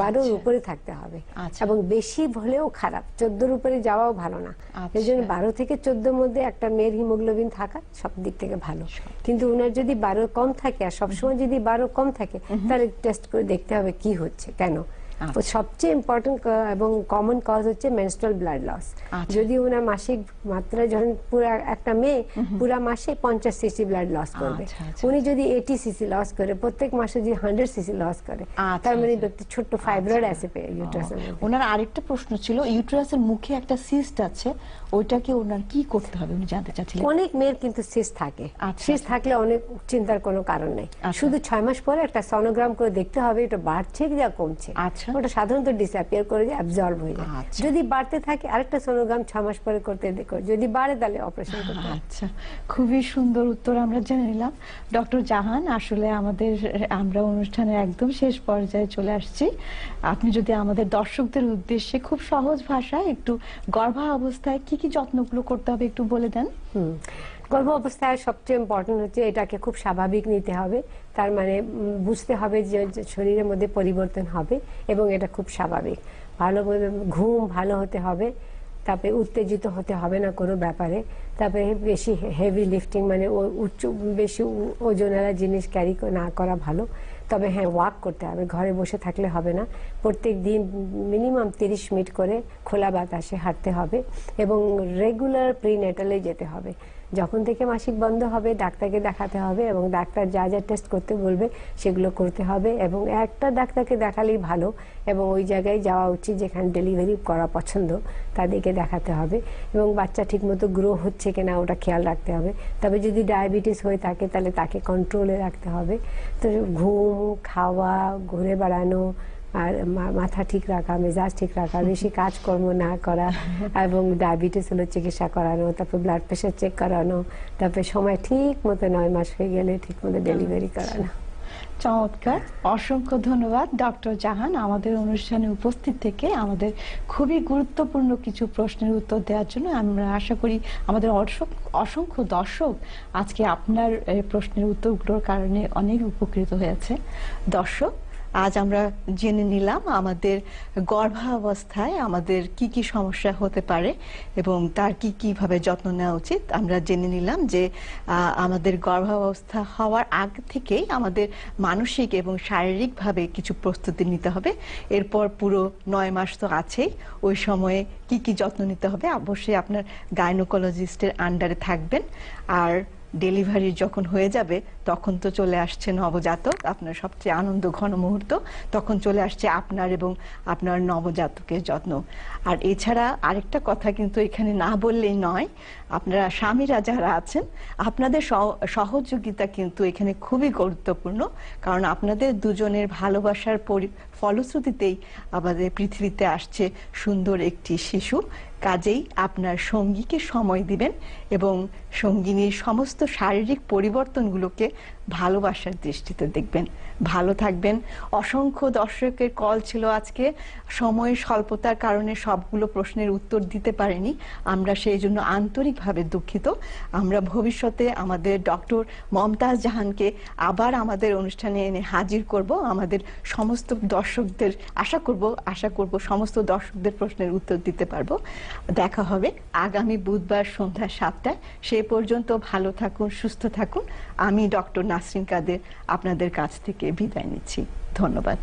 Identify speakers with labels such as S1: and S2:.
S1: বারোর আচ্ছা। উপরে থাকতে হবে আচ্ছা। এবং বেশি হলেও খারাপ চোদ্দোর উপরে যাওয়াও ভালো না আচ্ছা। এই জন্য বারো থেকে চোদ্দ মধ্যে একটা মেয়ের হিমোগ্লোবিন থাকা সব দিক থেকে ভালো কিন্তু উনার যদি বারো কম থাকে আর সবসময় যদি বারো কম থাকে তাহলে টেস্ট করে দেখতে হবে কি হচ্ছে কেন আচ্ছা। সবচেয়ে ইম্পর্টেন্ট এবং কমন কজ হচ্ছে মেনস্ট্রাল ব্লাড লস যদি ওনার মাসিক মাত্রা যখন পুরো একটা মেয়ে পুরো মাসে পঞ্চাশ সিসি ব্লাড লস করবে আচ্ছা, আচ্ছা। উনি যদি এইটি সিসি লস করে প্রত্যেক মাসে যদি হান্ড্রেড সিসি লস করে তার মানে ব্যক্তি ছোট্ট ফাইব্রয়েড আছে ইউটারাসের ওনার আরেকটা প্রশ্ন ছিল ইউটারাসের মুখে একটা সিস্ট আছে ওইটাকে ওনার কি করতে হবে উনি জানতে চাচ্ছিলেন অনেক মেয়ের কিন্তু সিস্ট থাকে সিস্ট থাকলে অনেক চিন্তার কোনো কারণ নেই শুধু ছয় মাস পরে একটা সনোগ্রাম করে দেখতে হবে এটা বাড়ছে কি কমছে আচ্ছা ওটা সাধারণত ডিসঅ্যাপিয়ার করে যায় অ্যাবজর্ব হয়ে যায় আচ্ছা। যদি বাড়তে থাকে আরেকটা সোনোগ্রাম ছ মাস পরে করতে দেখো যদি বাড়ে তাহলে অপারেশন করতে আচ্ছা খুবই সুন্দর উত্তর আমরা জেনে
S2: নিলাম ডক্টর জাহান আসলে আমাদের আমরা অনুষ্ঠানের একদম শেষ পর্যায়ে চলে আসছি আপনি যদি আমাদের দর্শকদের উদ্দেশ্যে খুব সহজ ভাষায় একটু গর্ভাবস্থায় কি কি যত্নগুলো করতে হবে একটু বলে দেন
S1: গর্ভ অবস্থায় সবচেয়ে ইম্পর্টেন্ট হচ্ছে এটাকে খুব স্বাভাবিক নিতে হবে তার মানে বুঝতে হবে যে শরীরের মধ্যে পরিবর্তন হবে এবং এটা খুব স্বাভাবিক ভালো ঘুম ভালো হতে হবে তারপরে উত্তেজিত হতে হবে না কোনো ব্যাপারে তারপরে বেশি হেভি লিফটিং মানে উচ্চ বেশি ওজনেরা জিনিস ক্যারি না করা ভালো তবে হ্যাঁ ওয়াক করতে হবে ঘরে বসে থাকলে হবে না প্রত্যেক দিন মিনিমাম তিরিশ মিনিট করে খোলা বাতাসে হাঁটতে হবে এবং রেগুলার প্রিনেটালে যেতে হবে যখন থেকে মাসিক বন্ধ হবে ডাক্তারকে দেখাতে হবে এবং ডাক্তার যা যা টেস্ট করতে বলবে সেগুলো করতে হবে এবং একটা ডাক্তারকে দেখালেই ভালো এবং ওই জায়গায় যাওয়া উচিত যেখানে ডেলিভারি করা পছন্দ তাদেরকে দেখাতে হবে এবং বাচ্চা ঠিকমতো গ্রো হচ্ছে কিনা ওটা খেয়াল রাখতে হবে তবে যদি ডায়াবেটিস হয়ে থাকে তাহলে তাকে কন্ট্রোলে রাখতে হবে তো ঘুম খাওয়া ঘুরে বেড়ানো আর মাথা ঠিক রাখা মেজাজ ঠিক রাখা বেশি কাজকর্ম না করা এবং ডায়াবেটিস হলো চিকিৎসা করানো তারপর ব্লাড প্রেশার চেক করানো তারপরে সময় ঠিক মতো নয় মাস হয়ে গেলে ঠিক মতো ডেলিভারি আচ্ছা। করানো
S2: চমৎকার অসংখ্য ধন্যবাদ ডক্টর জাহান আমাদের অনুষ্ঠানে উপস্থিত থেকে আমাদের খুবই গুরুত্বপূর্ণ কিছু প্রশ্নের উত্তর দেওয়ার জন্য আমরা আশা করি আমাদের অসংখ্য দর্শক আজকে আপনার প্রশ্নের উত্তরগুলোর কারণে অনেক উপকৃত হয়েছে দর্শক আজ আমরা জেনে নিলাম আমাদের গর্ভাবস্থায় আমাদের কি কি সমস্যা হতে পারে এবং তার কি কিভাবে যত্ন নেওয়া উচিত আমরা জেনে নিলাম যে আমাদের গর্ভাবস্থা হওয়ার আগ থেকেই আমাদের মানসিক এবং শারীরিকভাবে কিছু প্রস্তুতি নিতে হবে এরপর পুরো নয় মাস তো আছেই ওই সময়ে কি কি যত্ন নিতে হবে অবশ্যই আপনার গাইনোকোলজিস্টের আন্ডারে থাকবেন আর ডেলিভারি যখন হয়ে যাবে তখন তো চলে আসছে নবজাতক আপনার সবচেয়ে আনন্দ ঘন মুহূর্ত তখন চলে আসছে আপনার এবং আপনার নবজাতকের যত্ন আর এছাড়া আরেকটা কথা কিন্তু এখানে না বললেই নয় আপনারা স্বামীরা যারা আছেন আপনাদের সহযোগিতা কিন্তু এখানে খুবই গুরুত্বপূর্ণ কারণ আপনাদের দুজনের ভালোবাসার ফলশ্রুতিতেই আমাদের পৃথিবীতে আসছে সুন্দর একটি শিশু কাজেই আপনার সঙ্গীকে সময় দিবেন এবং সঙ্গিনীর সমস্ত শারীরিক পরিবর্তনগুলোকে ভালোবাসার দৃষ্টিতে দেখবেন ভালো থাকবেন অসংখ্য দর্শকের কল ছিল আজকে সময় স্বল্পতার কারণে সবগুলো প্রশ্নের উত্তর দিতে পারেনি আমরা সেই জন্য আন্তরিকভাবে দুঃখিত আমরা ভবিষ্যতে আমাদের ডক্টর মমতাজ জাহানকে আবার আমাদের অনুষ্ঠানে এনে হাজির করব আমাদের সমস্ত দর্শকদের আশা করব আশা করব সমস্ত দর্শকদের প্রশ্নের উত্তর দিতে পারবো দেখা হবে আগামী বুধবার সন্ধ্যা সাতটায় সে পর্যন্ত ভালো থাকুন সুস্থ থাকুন আমি ডক্টর নাসরিন কাদের আপনাদের কাছ থেকে বিদায় নিচ্ছি ধন্যবাদ